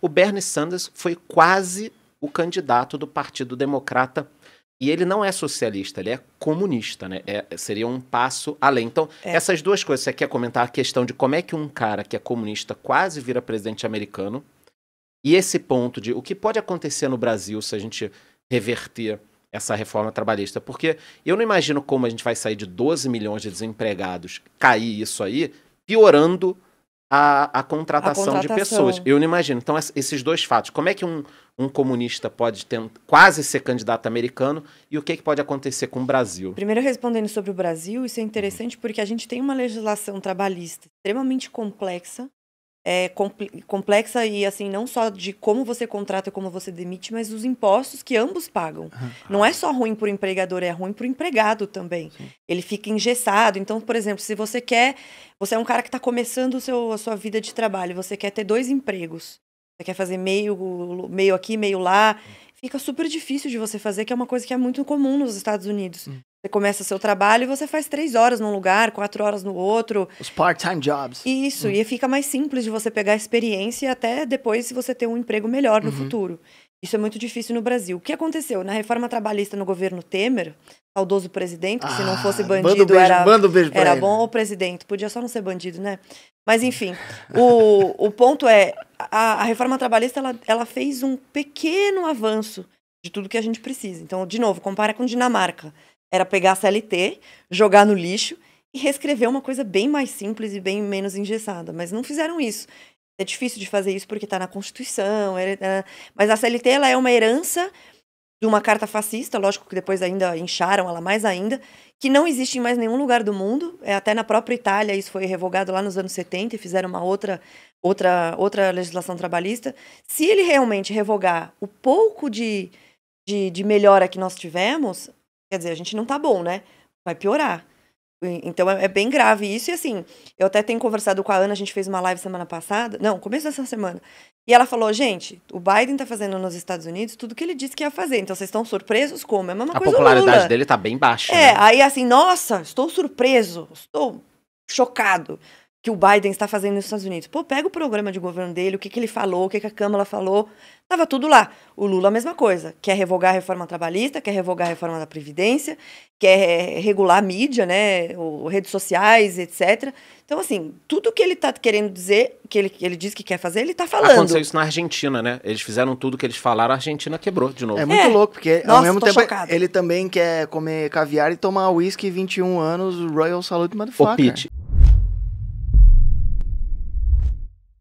o Bernie Sanders foi quase o candidato do Partido Democrata. E ele não é socialista, ele é comunista, né? É, seria um passo além. Então, é. essas duas coisas, você quer comentar a questão de como é que um cara que é comunista quase vira presidente americano, e esse ponto de o que pode acontecer no Brasil se a gente reverter essa reforma trabalhista. Porque eu não imagino como a gente vai sair de 12 milhões de desempregados, cair isso aí, piorando a, a, contratação a, contratação de pessoas. Eu não imagino. Então, esses dois fatos. Como é que um, um comunista pode ter, quase ser candidato americano e o que, é que pode acontecer com o Brasil? Primeiro, respondendo sobre o Brasil, isso é interessante uhum. porque a gente tem uma legislação trabalhista extremamente complexa é, complexa e assim não só de como você contrata e como você demite, mas os impostos que ambos pagam. Não é só ruim para o empregador, é ruim para o empregado também. Sim. Ele fica engessado. Então, por exemplo, se você quer, você é um cara que está começando seu, a sua vida de trabalho, você quer ter dois empregos, você quer fazer meio, meio aqui, meio lá, fica super difícil de você fazer, que é uma coisa que é muito comum nos Estados Unidos. Você começa seu trabalho e você faz três horas num lugar, quatro horas no outro. Os part-time jobs. Isso, uhum. e fica mais simples de você pegar experiência e até depois você ter um emprego melhor no uhum. futuro. Isso é muito difícil no Brasil. O que aconteceu? Na reforma trabalhista no governo Temer, saudoso presidente, que ah, se não ah, fosse bandido beijo, era, era bom o presidente. Podia só não ser bandido, né? Mas hum. enfim, o, o ponto é, a, a reforma trabalhista ela, ela fez um pequeno avanço de tudo que a gente precisa. Então, de novo, compara com Dinamarca. Era pegar a CLT, jogar no lixo e reescrever uma coisa bem mais simples e bem menos engessada. Mas não fizeram isso. É difícil de fazer isso porque está na Constituição. É, é. mas a CLT ela é uma herança de uma carta fascista, lógico que depois ainda incharam ela mais ainda, que não existe em mais nenhum lugar do mundo. É, até na própria Itália isso foi revogado lá nos anos 70 e fizeram uma outra outra outra legislação trabalhista. Se ele realmente revogar o pouco de, de, de melhora que nós tivemos, Quer dizer, a gente não tá bom, né? Vai piorar. Então é, é, bem grave isso. E assim, eu até tenho conversado com a Ana, a gente fez uma live semana passada, não, começo dessa semana. E ela falou: gente, o Biden tá fazendo nos Estados Unidos tudo que ele disse que ia fazer. Então vocês estão surpresos como? É a mesma a coisa. A popularidade Lula. dele tá bem baixa. É, né? aí assim, nossa, estou surpreso, estou chocado que o Biden está fazendo nos Estados Unidos. Pô, pega o programa de governo dele, o que, que ele falou, o que, que a Câmara falou, tava tudo lá. O Lula, a mesma coisa. Quer revogar a reforma trabalhista, quer revogar a reforma da Previdência, quer eh, regular a mídia, né, redes sociais, etc. Então, assim, tudo que ele está querendo dizer, que ele, ele diz que quer fazer, ele está falando. Aconteceu isso na Argentina, né? Eles fizeram tudo que eles falaram, a Argentina quebrou de novo. É muito é. louco, porque Nossa, ao mesmo tempo chocado. ele também quer comer caviar e tomar uísque 21 anos, Royal Salute Motherfucker. O